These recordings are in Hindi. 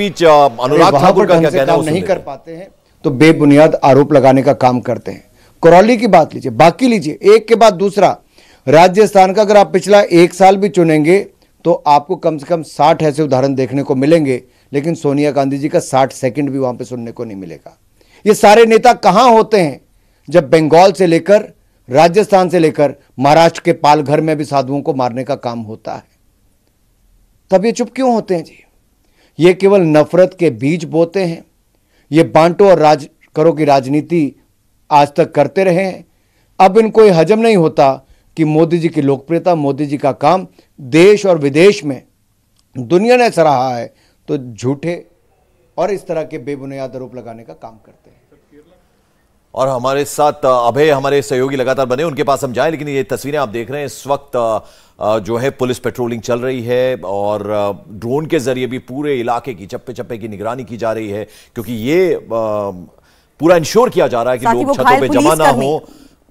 स्पीच अनुराग ठाकुर का क्या कहना नहीं कर पाते हैं तो बेबुनियाद आरोप लगाने का काम करते हैं करौली की बात लीजिए बाकी लीजिए एक के बाद दूसरा राजस्थान का अगर आप पिछला एक साल भी चुनेंगे तो आपको कम से कम साठ ऐसे उदाहरण देखने को मिलेंगे लेकिन सोनिया गांधी जी का साठ सेकंड भी वहां पे सुनने को नहीं मिलेगा ये सारे नेता कहां होते हैं जब बंगाल से लेकर राजस्थान से लेकर महाराष्ट्र के पालघर में भी साधुओं को मारने का काम होता है तब ये चुप क्यों होते हैं जी ये केवल नफरत के बीज बोते हैं ये बांटो और राज करो की राजनीति आज तक करते रहे हैं अब इनको ये हजम नहीं होता कि मोदी जी की लोकप्रियता मोदी जी का काम देश और विदेश में दुनिया ने सराहा है तो झूठे और इस तरह के बेबुनियाद आरोप लगाने का काम करते हैं और हमारे साथ अभय हमारे सहयोगी लगातार बने उनके पास हम जाएं लेकिन ये तस्वीरें आप देख रहे हैं इस वक्त जो है पुलिस पेट्रोलिंग चल रही है और ड्रोन के जरिए भी पूरे इलाके की चप्पे चप्पे की निगरानी की जा रही है क्योंकि ये पूरा इंश्योर किया जा रहा है कि लोग छतों पर जमा ना हो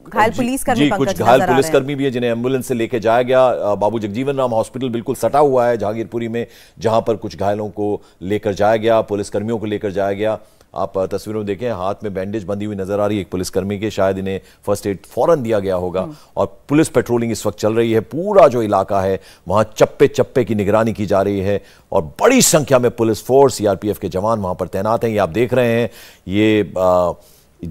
घायल कर्मी जी कुछ घायल पुलिसकर्मी भी है जिन्हें एम्बुलेंस से लेके जाया गया बाबू जगजीवन राम हॉस्पिटल बिल्कुल सटा हुआ है जहांगीरपुरी में जहां पर कुछ घायलों को लेकर जाया गया पुलिसकर्मियों को लेकर जाया गया आप तस्वीरों में देखें हाथ में बैंडेज बंधी हुई नजर आ रही है एक पुलिसकर्मी के शायद इन्हें फर्स्ट एड फौरन दिया गया होगा हम्म। और पुलिस पेट्रोलिंग इस वक्त चल रही है पूरा जो इलाका है वहां चप्पे चप्पे की निगरानी की जा रही है और बड़ी संख्या में पुलिस फोर्स सीआरपीएफ के जवान वहां पर तैनात हैं ये आप देख रहे हैं ये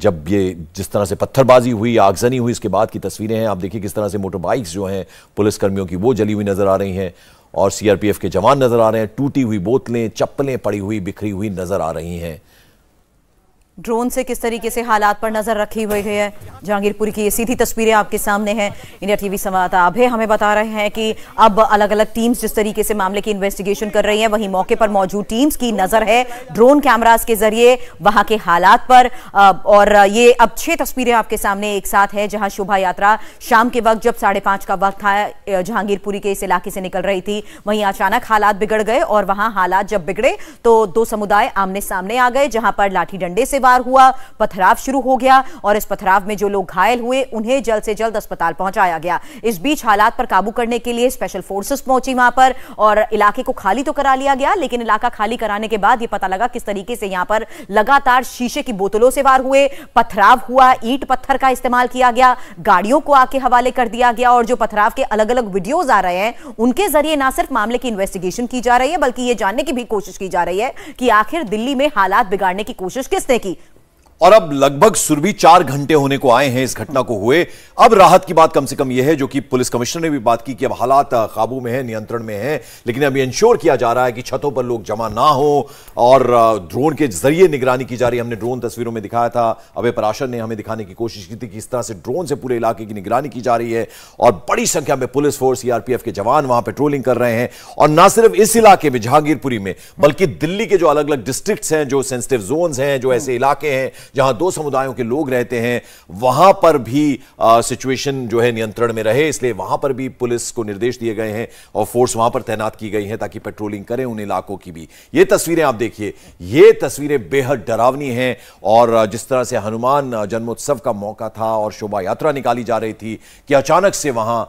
जब ये जिस तरह से पत्थरबाजी हुई आगजनी हुई इसके बाद की तस्वीरें हैं आप देखिए किस तरह से मोटर बाइक्स जो हैं पुलिसकर्मियों की वो जली हुई नजर आ रही हैं और सीआरपीएफ के जवान नजर आ रहे हैं टूटी हुई बोतलें चप्पलें पड़ी हुई बिखरी हुई नजर आ रही हैं ड्रोन से किस तरीके से हालात पर नजर रखी हुई है जहांगीरपुरी की ये सीधी तस्वीरें आपके सामने हैं इंडिया टीवी संवाददाता अभय हमें बता रहे हैं कि अब अलग अलग टीम्स जिस तरीके से मामले की इन्वेस्टिगेशन कर रही हैं वहीं मौके पर मौजूद टीम्स की नजर है ड्रोन कैमराज के जरिए वहां के हालात पर और ये अब छह तस्वीरें आपके सामने एक साथ है जहां शोभा यात्रा शाम के वक्त जब साढ़े का वक्त था जहांगीरपुरी के इस इलाके से निकल रही थी वहीं अचानक हालात बिगड़ गए और वहां हालात जब बिगड़े तो दो समुदाय आमने सामने आ गए जहां पर लाठी डंडे से वार हुआ पथराव शुरू हो गया और इस पथराव में जो लोग घायल हुए उन्हें जल्द से जल्द अस्पताल पहुंचाया गया इस बीच हालात पर काबू करने के लिए स्पेशल फोर्सेस पहुंची वहां पर और इलाके को खाली तो करा लिया गया लेकिन इलाका खाली कराने के बाद यह पता लगा किस तरीके से यहां पर लगातार शीशे की बोतलों से वार हुए पथराव हुआ ईट पत्थर का इस्तेमाल किया गया गाड़ियों को आके हवाले कर दिया गया और जो पथराव के अलग अलग वीडियोज आ रहे हैं उनके जरिए ना सिर्फ मामले की इन्वेस्टिगेशन की जा रही है बल्कि यह जानने की भी कोशिश की जा रही है कि आखिर दिल्ली में हालात बिगाड़ने की कोशिश किसने की और अब लगभग सुरभि चार घंटे होने को आए हैं इस घटना को हुए अब राहत की बात कम से कम यह है जो कि पुलिस कमिश्नर ने भी बात की कि अब हालात काबू में है नियंत्रण में है लेकिन अब इंश्योर किया जा रहा है कि छतों पर लोग जमा ना हो और ड्रोन के जरिए निगरानी की जा रही है हमने ड्रोन तस्वीरों में दिखाया था अभय पराशर ने हमें दिखाने की कोशिश की थी कि इस तरह से ड्रोन से पूरे इलाके की निगरानी की जा रही है और बड़ी संख्या में पुलिस फोर्स सीआरपीएफ e के जवान वहां पेट्रोलिंग कर रहे हैं और ना सिर्फ इस इलाके में जहांगीरपुरी में बल्कि दिल्ली के जो अलग अलग डिस्ट्रिक्ट हैं जो सेंसिटिव जोन हैं जो ऐसे इलाके हैं जहां दो समुदायों के लोग रहते हैं वहां पर भी सिचुएशन जो है नियंत्रण में रहे इसलिए वहां पर भी पुलिस को निर्देश दिए गए हैं और फोर्स वहां पर तैनात की गई है ताकि पेट्रोलिंग करें उन इलाकों की भी ये तस्वीरें आप देखिए ये तस्वीरें बेहद डरावनी हैं और जिस तरह से हनुमान जन्मोत्सव का मौका था और शोभा यात्रा निकाली जा रही थी कि अचानक से वहां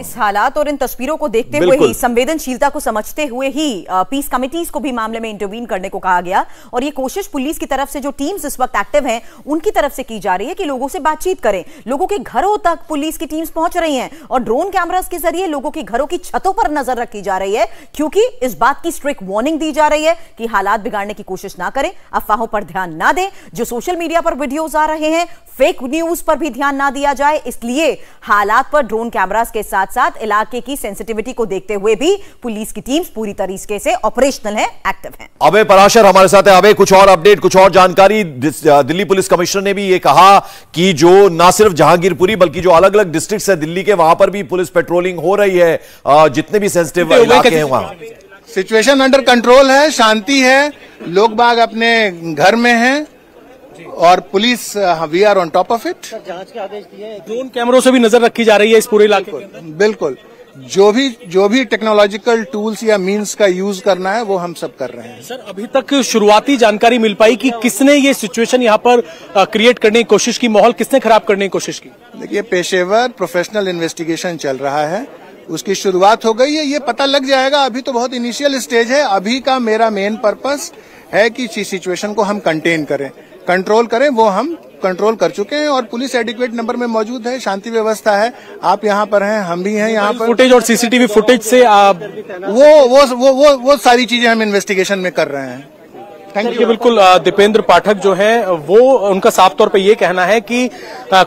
इस हालात और इन तस्वीरों को देखते हुए ही संवेदनशीलता को समझते हुए ही पीस कमिटीज को भी मामले में इंटरवीन करने को कहा गया और ये कोशिश पुलिस की तरफ से जो टीम्स इस वक्त एक्टिव हैं उनकी तरफ से की जा रही है कि लोगों से बातचीत करें लोगों के घरों तक पुलिस की टीम्स पहुंच रही हैं और ड्रोन कैमराज के जरिए लोगों के घरों की छतों पर नजर रखी जा रही है क्योंकि इस बात की स्ट्रिक्ट वार्निंग दी जा रही है कि हालात बिगाड़ने की कोशिश ना करें अफवाहों पर ध्यान ना दें जो सोशल मीडिया पर वीडियोज आ रहे हैं फेक न्यूज पर भी ध्यान ना दिया जाए इसलिए हालात पर ड्रोन कैमराज के साथ साथ इलाके की सेंसिटिविटी को देखते हुए भी पुलिस की टीम पूरी तरीके से ऑपरेशनल है एक्टिव है अबे पराशर हमारे साथ है अबे कुछ और अपडेट कुछ और जानकारी दिल्ली पुलिस कमिश्नर ने भी ये कहा कि जो ना सिर्फ जहांगीरपुरी बल्कि जो अलग अलग डिस्ट्रिक्ट है दिल्ली के वहां पर भी पुलिस पेट्रोलिंग हो रही है जितने भी सेंसिटिव इलाके हैं वहाँ सिचुएशन अंडर कंट्रोल है शांति है लोग बाग अपने घर में हैं और police we are on top of it जांच के आदेश दिए ड्रोन कैमरों से भी नजर रखी जा रही है इस पूरे इलाके पर बिल्कुल जो भी जो भी टेक्नोलॉजिकल टूल्स या मींस का यूज करना है वो हम सब कर रहे हैं सर अभी तक शुरुआती जानकारी मिल पाई कि किसने ये सिचुएशन यहाँ पर क्रिएट करने की कोशिश की माहौल किसने खराब करने की कोशिश की देखिए पेशेवर प्रोफेशनल इन्वेस्टिगेशन चल रहा है उसकी शुरुआत हो गई है ये पता लग जाएगा अभी तो बहुत इनिशियल स्टेज है अभी का मेरा मेन पर्पस है कि सिचुएशन को हम कंटेन करें कंट्रोल करें वो हम कंट्रोल कर चुके हैं और पुलिस एडिक्वेट नंबर में मौजूद है शांति व्यवस्था है आप यहाँ पर हैं हम भी हैं यहाँ पर फुटेज और सीसीटीवी फुटेज से आप वो वो वो वो, वो सारी चीजें हम इन्वेस्टिगेशन में कर रहे हैं थैंक यू बिल्कुल दीपेंद्र पाठक जो है वो उनका साफ तौर पे ये कहना है कि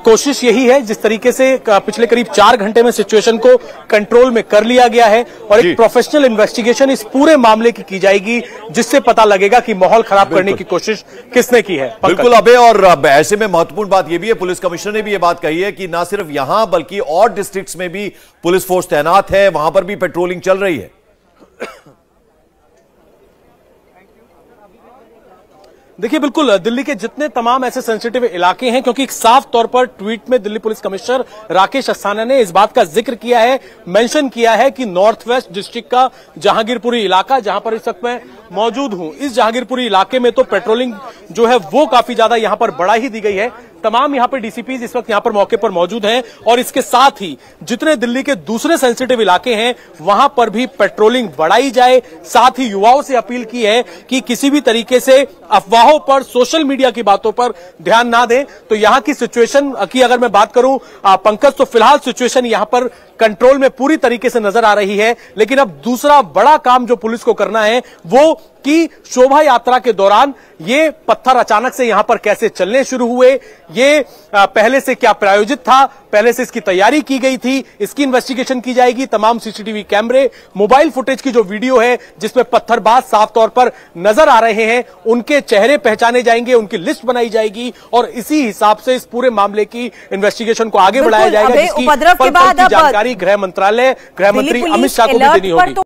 कोशिश यही है जिस तरीके से पिछले करीब चार घंटे में सिचुएशन को कंट्रोल में कर लिया गया है और एक प्रोफेशनल इन्वेस्टिगेशन इस पूरे मामले की की जाएगी जिससे पता लगेगा कि माहौल खराब करने की कोशिश किसने की है बिल्कुल अबे और ऐसे में महत्वपूर्ण बात यह भी है पुलिस कमिश्नर ने भी ये बात कही है कि ना सिर्फ यहां बल्कि और डिस्ट्रिक्ट में भी पुलिस फोर्स तैनात है वहां पर भी पेट्रोलिंग चल रही है देखिए बिल्कुल दिल्ली के जितने तमाम ऐसे सेंसिटिव इलाके हैं क्योंकि एक साफ तौर पर ट्वीट में दिल्ली पुलिस कमिश्नर राकेश अस्थाना ने इस बात का जिक्र किया है मेंशन किया है कि नॉर्थ वेस्ट डिस्ट्रिक्ट का जहांगीरपुरी इलाका जहां पर इस वक्त मैं मौजूद हूं इस जहांगीरपुरी इलाके में तो पेट्रोलिंग जो है वो काफी ज्यादा यहां पर बढ़ा ही दी गई है तमाम यहाँ पर डीसीपी इस वक्त यहां पर मौके पर मौजूद हैं और इसके साथ ही जितने दिल्ली के दूसरे सेंसिटिव इलाके हैं वहां पर भी पेट्रोलिंग बढ़ाई जाए साथ ही युवाओं से अपील की है कि किसी भी तरीके से अफवाहों पर सोशल मीडिया की बातों पर ध्यान ना दें तो यहाँ की सिचुएशन की अगर मैं बात करूं पंकज तो फिलहाल सिचुएशन यहां पर कंट्रोल में पूरी तरीके से नजर आ रही है लेकिन अब दूसरा बड़ा काम जो पुलिस को करना है वो कि शोभा यात्रा के दौरान ये पत्थर अचानक से यहां पर कैसे चलने शुरू हुए ये पहले से क्या प्रायोजित था पहले से इसकी तैयारी की गई थी इसकी इन्वेस्टिगेशन की जाएगी तमाम सीसीटीवी कैमरे मोबाइल फुटेज की जो वीडियो है जिसमें पत्थरबाज साफ तौर पर नजर आ रहे हैं उनके चेहरे पहचाने जाएंगे उनकी लिस्ट बनाई जाएगी और इसी हिसाब से इस पूरे मामले की इन्वेस्टिगेशन को आगे बढ़ाया जाएगा जिसकी जानकारी गृह मंत्रालय गृह मंत्री अमित शाह को भी देनी होगी तो